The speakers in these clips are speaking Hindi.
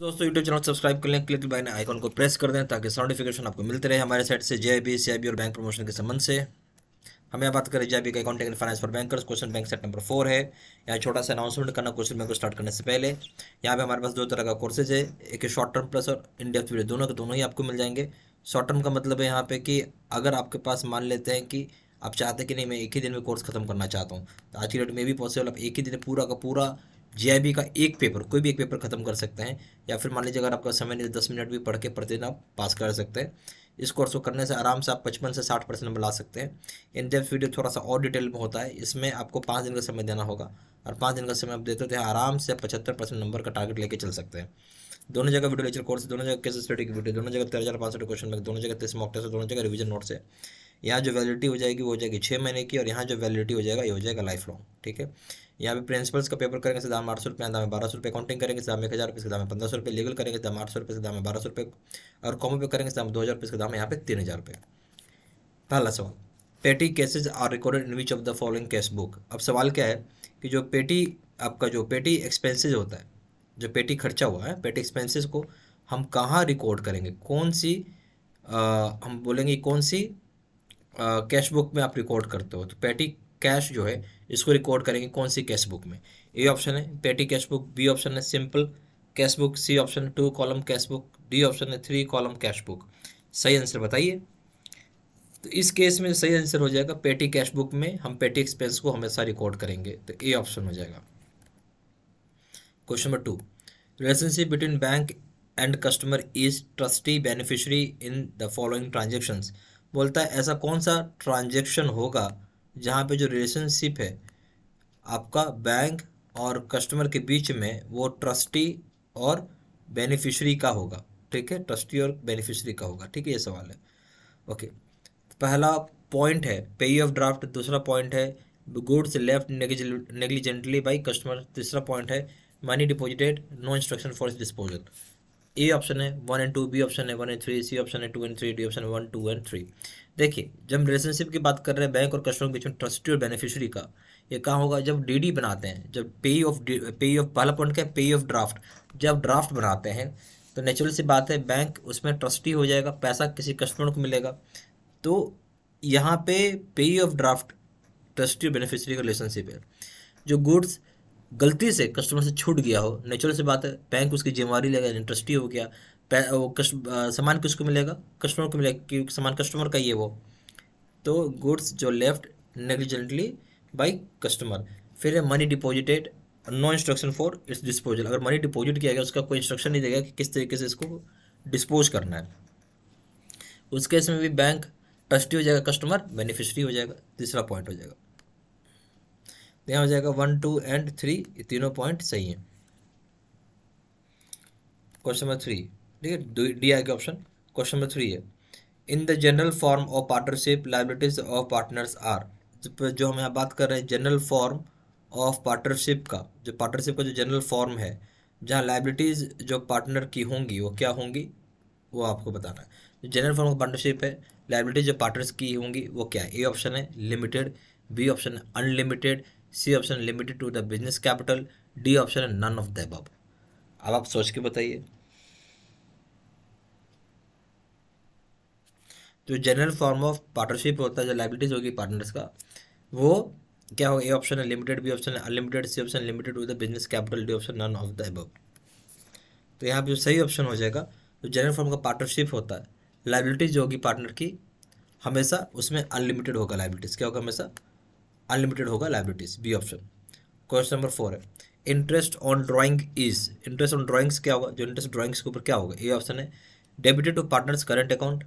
दोस्तों यूट्यूब चैनल सब्सक्राइब कर लें क्लिक बाइन आइकॉन को प्रेस कर दें ताकि नोटिफिकेशन आपको मिलते रहे हमारे साइड से जे आई और बैंक प्रमोशन के संबंध से हमें बात करें जे का account finance for bankers question bank set number four है यहाँ छोटा सा अनाउंसमेंट करना क्वेश्चन बैंक को स्टार्ट करने से पहले यहाँ पे हमारे पास दो तरह का कोर्सेज है एक शॉर्ट टर्म प्लस और इन डेप्थ वीडियो दोनों के दोनों ही आपको मिल जाएंगे शॉर्ट टर्म का मतलब है यहाँ पे कि अगर आपके पास मान लेते हैं कि आप चाहते कि नहीं मैं एक ही दिन में कोर्स खत्म करना चाहता हूँ तो आज की डेट में भी पॉसिबल आप एक ही दिन पूरा का पूरा जे का एक पेपर कोई भी एक पेपर ख़त्म कर सकते हैं या फिर मान लीजिए अगर आपका समय नहीं दस मिनट भी पढ़ के प्रतिदिन आप पास कर सकते हैं इस कोर्स को करने से आराम से आप पचपन से साठ परसेंट नंबर ला सकते हैं इन डेप्थ वीडियो थोड़ा सा और डिटेल में होता है इसमें आपको पाँच दिन का समय देना होगा और पाँच दिन का समय आप देते हैं आराम से पचहत्तर परसेंट नंबर का टारगेट लेके चल सकते हैं दोनों जगह वीडियो लेक्चर कोर्स दोनों जगह कैसे स्टडी की वीडियो दोनों जगह तेरह हज़ार पाँच सौ क्वेश्चन बैंक दोनों जगह तीस मॉक टेस्ट दोनों जगह रिविजन नोट से यहाँ जो वैलिडिटी हो जाएगी वो हो जाएगी छः महीने की और यहाँ जो वैलिडिटी हो जाएगा ये हो जाएगा लाइफ लॉन्ग ठीक है यहाँ पे प्रिंसिपल्स का पेपर करेंगे दाम आठ सौ रुपये दाम में बारह सौ रुपये अकाउंटिंग करेंगे दाम एक हज़ार रुपये इसका दाम पंद्रह सौ रुपये लीगल करेंगे दाम आठ सौ रुपये इसका दाम बारह सौ रुपये और कॉमो पे करेंगे दाम दो हज़ार रुपये दाम यहाँ पे तीन हज़ार रुपये पहला सवाल petty cases are recorded in which of the following cash book अब सवाल क्या है कि जो पेटी आपका जो पेटी एक्सपेंसिज होता है जो पेटी खर्चा हुआ है पेटी एक्सपेंसिज को हम कहाँ रिकॉर्ड करेंगे कौन सी आ, हम बोलेंगे कौन सी कैश बुक में आप रिकॉर्ड करते हो तो पेटी कैश जो है इसको रिकॉर्ड करेंगे कौन सी कैश बुक में ए ऑप्शन है petty cash book B option है simple cash book C option है two column cash book D option है थ्री कॉलम कैश बुक सही आंसर बताइए तो इस केस में सही आंसर हो जाएगा पेटी कैश बुक में हम पेटी एक्सपेंस को हमेशा रिकॉर्ड करेंगे तो ए ऑप्शन हो जाएगा question number two relationship between bank and customer is trustee beneficiary in the following transaction बोलता है ऐसा कौन सा ट्रांजेक्शन होगा जहाँ पे जो रिलेशनशिप है आपका बैंक और कस्टमर के बीच में वो ट्रस्टी और बेनिफिशरी का होगा ठीक है ट्रस्टी और बेनिफिशरी का होगा ठीक है ये सवाल है ओके पहला पॉइंट है पे ऑफ ड्राफ्ट दूसरा पॉइंट है goods left negligently by customer तीसरा पॉइंट है money deposited no instruction for disposal A option है one and two B option है one and three C option है two and three D option one two and three देखिए जब रिलेशनशिप की बात कर रहे हैं बैंक और कस्टमर के बीच में ट्रस्टी और बेनिफिशियरी का ये कहाँ होगा जब डीडी बनाते हैं जब पे ऑफ पे ऑफ पहला पॉइंट क्या है पे ऑफ ड्राफ्ट जब ड्राफ्ट बनाते हैं तो नेचुरल सी बात है बैंक उसमें ट्रस्टी हो जाएगा पैसा किसी कस्टमर को मिलेगा तो यहाँ पे पे ऑफ ड्राफ्ट ट्रस्टी और बेनिफिशरी का रिलेशनशिप है जो गुड्स गलती से कस्टमर से छूट गया हो नेचुरल से बात है बैंक उसकी जिम्मेवारी लेगा इंटरेस्टी हो गया वो कस्ट सामान किसको मिलेगा कस्टमर को मिलेगा क्योंकि सामान कस्टमर का ही है वो तो गुड्स जो लेफ्ट नेग्लिजेंटली बाई कस्टमर फिर है money deposited no instruction for its disposal अगर मनी डिपॉजिट किया गया उसका कोई इंस्ट्रक्शन नहीं देगा कि किस तरीके से इसको डिस्पोज करना है उस केस में भी बैंक ट्रस्टी हो जाएगा कस्टमर बेनिफिशरी हो जाएगा तीसरा पॉइंट हो जाएगा तो यहाँ हो जाएगा वन टू एंड थ्री ये तीनों पॉइंट सही हैं क्वेश्चन नंबर थ्री ठीक है डी आई के ऑप्शन क्वेश्चन नंबर थ्री है in the general form of partnership liabilities of partners are जो हम यहाँ बात कर रहे हैं जनरल फॉर्म ऑफ पार्टनरशिप का जो पार्टनरशिप का जो जनरल फॉर्म है जहाँ लाइबिलिटीज़ जो पार्टनर की होंगी वो क्या होंगी वो आपको बताना है जनरल फॉर्म ऑफ पार्टनरशिप है लाइबिलिटीज जो पार्टनर्स की होंगी वो क्या है ए ऑप्शन है लिमिटेड बी ऑप्शन है unlimited C option limited to the business capital D option none of the अब अब आप सोच के बताइए जो जनरल फॉर्म ऑफ पार्टनरशिप होता है जो लाइबिलिटीज होगी पार्टनर्स का वो क्या होगा ए ऑप्शन है लिमिटेड बी ऑप्शन है unlimited C option limited to the business capital D option none of the above तो यहाँ पे जो सही ऑप्शन हो जाएगा जो जनरल फॉर्म का पार्टनरशिप होता है लाइबिलिटीज जो होगी पार्टनर की हमेशा उसमें अनलिमिटेड होगा लाइबिलिटीज क्या होगा हमेशा अनलिमिटेड होगा liabilities B option question number four है interest on drawing is interest on drawings क्या होगा जो इंटरेस्ट ड्राइंग्स के ऊपर क्या होगा ए ऑप्शन है debited to partners current account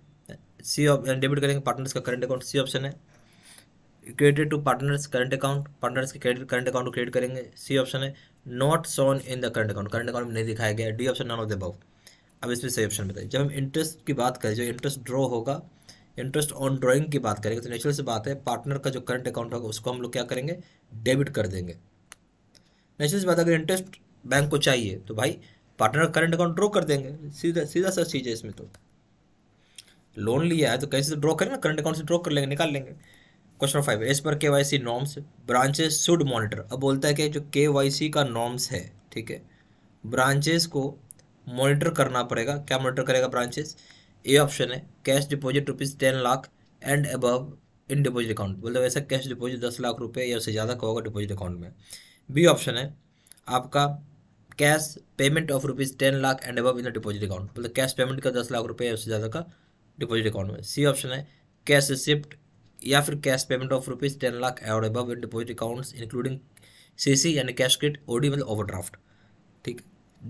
C debit करेंगे पार्टनर्स का करंट अकाउंट सी ऑप्शन है credit to partners current account partners के क्रेडिट करंट अकाउंट को क्रिएट करेंगे सी ऑप्शन है not shown in the current account current account में नहीं दिखाया गया D option none of the अब इसमें सही ऑप्शन बताइए जब हम इंटरेस्ट की बात करें जो इंटरेस्ट ड्रॉ होगा इंटरेस्ट ऑन ड्राइंग की बात करेंगे तो नेचुरल से बात है पार्टनर का जो करंट अकाउंट होगा उसको हम लोग क्या करेंगे डेबिट कर देंगे नेचुरल से बात अगर इंटरेस्ट बैंक को चाहिए तो भाई पार्टनर का करंट अकाउंट ड्रॉ कर देंगे सीधा सीधा सा चीज़ है इसमें तो लोन लिया है तो कैसे ड्रॉ करें ना करंट अकाउंट से ड्रॉ कर लेंगे निकाल लेंगे question five as per K Y C norms branches should monitor अब बोलता है कि जो के वाई सी का नॉर्म्स है ठीक है ब्रांचेस को मॉनिटर करना पड़ेगा क्या मॉनिटर करेगा ब्रांचेस ए ऑप्शन है cash deposit rupees ten lakh and above in deposit account मतलब ऐसा कैश डिपॉजिट दस लाख रुपये या उससे ज़्यादा का होगा डिपॉजिट अकाउंट में बी ऑप्शन है आपका cash payment of rupees ten lakh and above in the deposit account मतलब कैश पेमेंट का दस लाख रुपये या उससे ज़्यादा का डिपॉजिट अकाउंट में सी ऑप्शन है कैश रिसिप्ट या फिर cash payment of rupees ten lakh and above in deposit account including C C यानी कैश क्रेडिट ओ डी मतलब ड्राफ्ट ठीक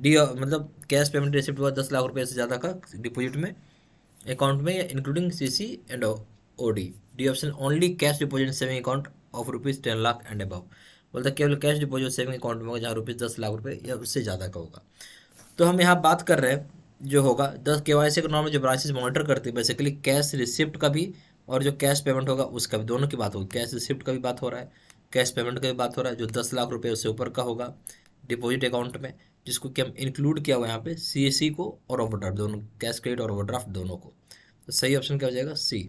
डी मतलब कैश पेमेंट रिसिप्ट हुआ दस लाख रुपये से ज़्यादा का डिपॉजिट में अकाउंट में including CC and OD D option only cash deposit saving account of rupees ten lakh and above बोलता केवल कैश डिपॉजिट सेविंग अकाउंट में होगा जहाँ रुपीज़ दस लाख रुपये या उससे ज़्यादा का होगा तो हम यहाँ बात कर रहे हैं जो होगा दस के वाई सी नॉर्मल जो ब्रांचेज मॉनिटर करती है बेसिकली कैश रिसिप्ट का भी और जो कैश पेमेंट होगा उसका भी दोनों की बात होगी कैश रिसिप्ट का भी बात हो रहा है कैश पेमेंट का भी बात हो रहा है जो दस लाख रुपये उससे ऊपर का होगा डिपॉजिट अकाउंट में जिसको कि हम इंक्लूड किया हुआ यहाँ पे सी को और ओवरड्राफ्ट दोनों कैश क्रेडिट और ओवरड्राफ्ट दोनों को तो सही ऑप्शन क्या हो जाएगा सी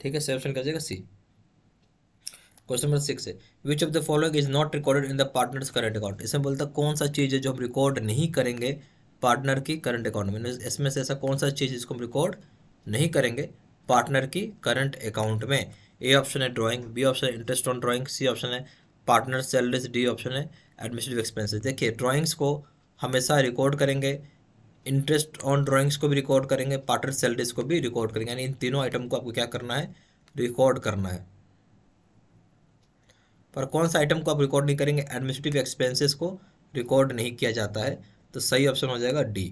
ठीक है सही ऑप्शन क्या हो जाएगा सी क्वेश्चन नंबर सिक्स है which of the following is not recorded in the partners current account इसमें बोलता कौन सा चीज़ है जो हम रिकॉर्ड नहीं करेंगे पार्टनर की करंट अकाउंट में इसमें से ऐसा कौन सा चीज़ जिसको हम रिकॉर्ड नहीं करेंगे पार्टनर की करंट अकाउंट में ए ऑप्शन है ड्राइंग बी ऑप्शन है interest on drawing C option है पार्टनर सैलरीज डी ऑप्शन है एडमिनिस्ट्रेटिव एक्सपेंसेस देखिए ड्राइंग्स को हमेशा रिकॉर्ड करेंगे इंटरेस्ट ऑन ड्राइंग्स को भी रिकॉर्ड करेंगे पार्टनर सैलरीज को भी रिकॉर्ड करेंगे यानी इन तीनों आइटम को आपको क्या करना है रिकॉर्ड करना है पर कौन सा आइटम को आप रिकॉर्ड नहीं करेंगे एडमिनिस्ट्रेटिव एक्सपेंसेस को रिकॉर्ड नहीं किया जाता है तो सही ऑप्शन हो जाएगा D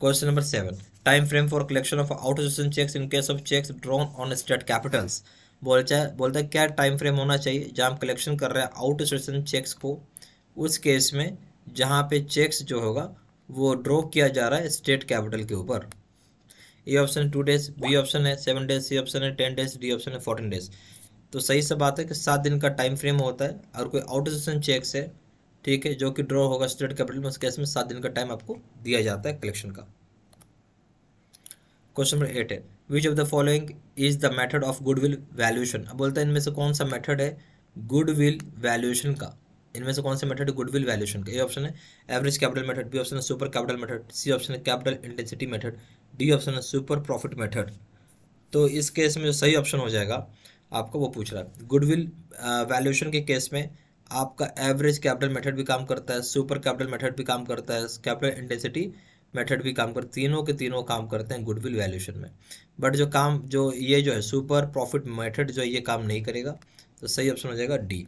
question number seven time frame for collection of out cheques in case of cheques drawn on state capitals बोलता है बोलता है क्या टाइम फ्रेम होना चाहिए जहाँ हम कलेक्शन कर रहे हैं आउट स्टेशन चेक्स को उस केस में जहाँ पे चेक्स जो होगा वो ड्रॉ किया जा रहा है स्टेट कैपिटल के ऊपर A option two days B option है सेवन डेज सी ऑप्शन है टेन डेज डी ऑप्शन है फोर्टीन डेज तो सही से बात है कि सात दिन का टाइम फ्रेम होता है और कोई आउट स्टेशन चेक्स है ठीक है जो कि ड्रॉ होगा स्टेट कैपिटल में उस केस में सात दिन का टाइम आपको दिया जाता है कलेक्शन का क्वेश्चन नंबर एट है which of the following is the method of goodwill valuation अब बोलता है इनमें से कौन सा मेथड है गुडविल वैल्यूएशन का इनमें से कौन सा मेथड है गुडविल वैल्यूएशन का ए ऑप्शन है average capital method B option है super capital method C option है capital intensity method D option है सुपर प्रॉफिट मेथड तो इस केस में जो सही ऑप्शन हो जाएगा आपको वो पूछ रहा है गुडविल वैल्यूएशन के केस में आपका एवरेज कैपिटल मेथड भी काम करता है सुपर कैपिटल मेथड भी काम करता है कैपिटल इंटेंसिटी मेथड भी काम करती तीनों के तीनों काम करते हैं गुडविल वैल्यूशन में बट जो काम जो ये जो है सुपर प्रॉफिट मेथड जो ये काम नहीं करेगा तो सही ऑप्शन हो जाएगा D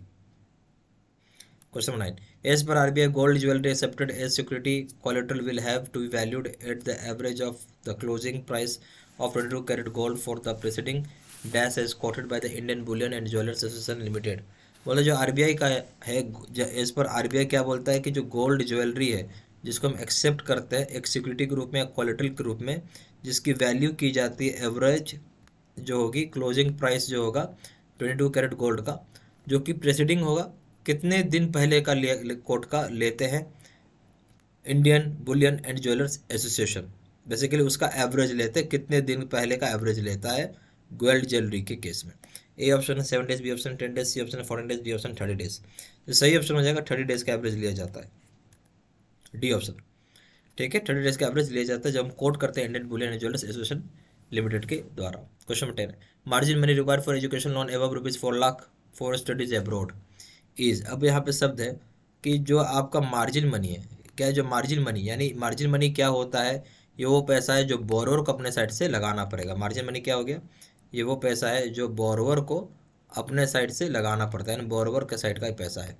question nine as per R B I gold jewellery accepted as security collateral will have to be valued at the average of the closing price of twenty two carat gold for the preceding dash as quoted by the Indian bullion and jewellers association limited बोले जो आर बी आई का है एज पर आर बी आई क्या बोलता है कि जो गोल्ड ज्वेलरी है जिसको हम एक्सेप्ट करते हैं एक सिक्योरिटी के रूप में एक क्वालिटल रूप में जिसकी वैल्यू की जाती है एवरेज जो होगी क्लोजिंग प्राइस जो होगा ट्वेंटी टू कैरेट गोल्ड का जो कि प्रेसिडिंग होगा कितने दिन पहले का कोर्ट का लेते हैं Indian bullion and jewellers association basically उसका एवरेज लेते हैं कितने दिन पहले का एवरेज लेता है गोल्ड ज्वेलरी के केस में ए ऑप्शन है seven days B option ten days C option है fourteen days B option thirty days सही ऑप्शन हो जाएगा थर्टी डेज का एवरेज लिया जाता है डी ऑप्शन ठीक है थर्टी डेज का एवरेज लिया जाता है जब हम कोट करते हैं Indian bullion jewellers association limited के द्वारा question number ten margin money require for education loan above rupees four lakh for studies abroad is अब यहाँ पे शब्द है कि जो आपका मार्जिन मनी है क्या जो मार्जिन मनी यानी मार्जिन मनी क्या होता है ये वो पैसा है जो बोरोवर को अपने साइड से लगाना पड़ेगा मार्जिन मनी क्या हो गया ये वो पैसा है जो बोरोवर को अपने साइड से लगाना पड़ता है यानी बोरोवर के साइड का ही पैसा है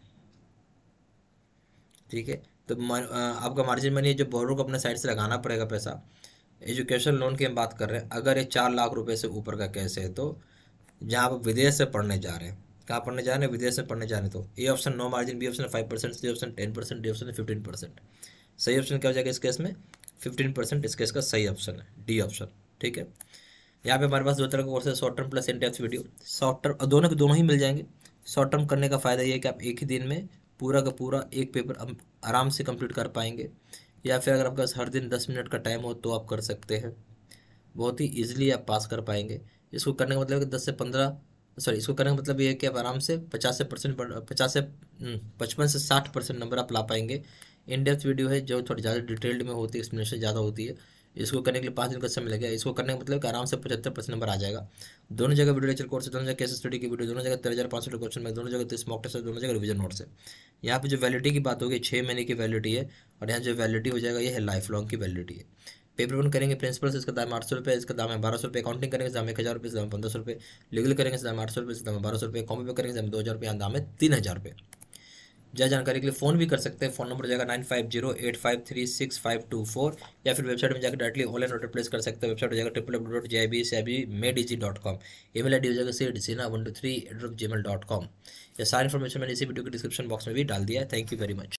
ठीक है तो आपका मार्जिन मनी जो बोर्डर को अपने साइड से लगाना पड़ेगा पैसा एजुकेशन लोन की हम बात कर रहे हैं अगर ये चार लाख रुपए से ऊपर का केस है तो जहाँ आप विदेश से पढ़ने जा रहे हैं कहाँ पढ़ने जा रहे हैं विदेश से पढ़ने जा रहे हैं तो A option no margin B option five percent C option ten percent D option fifteen percent सही ऑप्शन क्या हो जाएगा इस केस में फिफ्टीन परसेंट इस केस का सही ऑप्शन है डी ऑप्शन ठीक है यहाँ पे हमारे पास दो तरह का कोर्स है short term plus depth video short term दोनों के दोनों ही मिल जाएंगे शॉर्ट टर्म करने का फ़ायदा ये है कि आप एक ही दिन में पूरा का पूरा एक पेपर हम आराम से कंप्लीट कर पाएंगे या फिर अगर आपके पास हर दिन दस मिनट का टाइम हो तो आप कर सकते हैं बहुत ही ईजिली आप पास कर पाएंगे इसको करने का मतलब दस से पंद्रह सॉरी इसको करने का मतलब ये है कि आप आराम से पचास से परसेंट पचास से हम्म, पचपन से साठ परसेंट नंबर आप ला पाएंगे इन डेप्थ वीडियो है जो थोड़ी ज़्यादा डिटेल्ड में होती है एक्सप्लेनेशन ज़्यादा होती है इसको करने के लिए पाँच दिन का समय लगेगा इसको करने का मतलब कि आराम से पचहत्तर परसेंट नंबर आ जाएगा दोनों जगह वीडियो लेक्चर कोर्स है दोनों जगह केस स्टडी की वीडियो दोनों जगह तेरह हज़ार पाँच सौ क्वेश्चन में दोनों जगह तीस मॉक टेस्ट है दोनों जगह रिविजन नोट्स है यहाँ पे जो वैलिडिटी की बात होगी छः महीने की वैलिडिटी है और यहाँ जो वैलिडिटी हो जाएगा ये है लाइफ लॉन्ग की वैलिडिटी है पेपर वन करेंगे प्रिंसिपल से इसका दाम आठ सौ रुपये इसका दाम है बारह सौ रुपये अकाउंटिंग करेंगे दाम एक हज़ार रुपये दाम पंद्रह सौ रुपये लीगल करेंगे दाम आठ सौ रुपये दाम बारह सौ रुपये कॉम्पी पे करेंगे दाम दो हज़ार रुपये यहाँ दाम है तीन हज़ार रुपये ज्यादा जानकारी के लिए फ़ोन भी कर सकते हैं फ़ोन नंबर हो जाएगा nine five zero eight five three six five two four या फिर वेबसाइट में जाकर डायरेक्टली ऑनलाइन ऑर्डर प्लेस कर सकते हैं वेबसाइट हो जाएगा triple W dot J I B से I made easy dot com email I D हो जाएगा सी डी सीना one two three at Gmail dot com यह सारी इन्फॉर्मेशन मैंने इसी वीडियो के डिस्क्रिप्शन बॉक्स में भी डाल दिया थैंक यू वेरी मच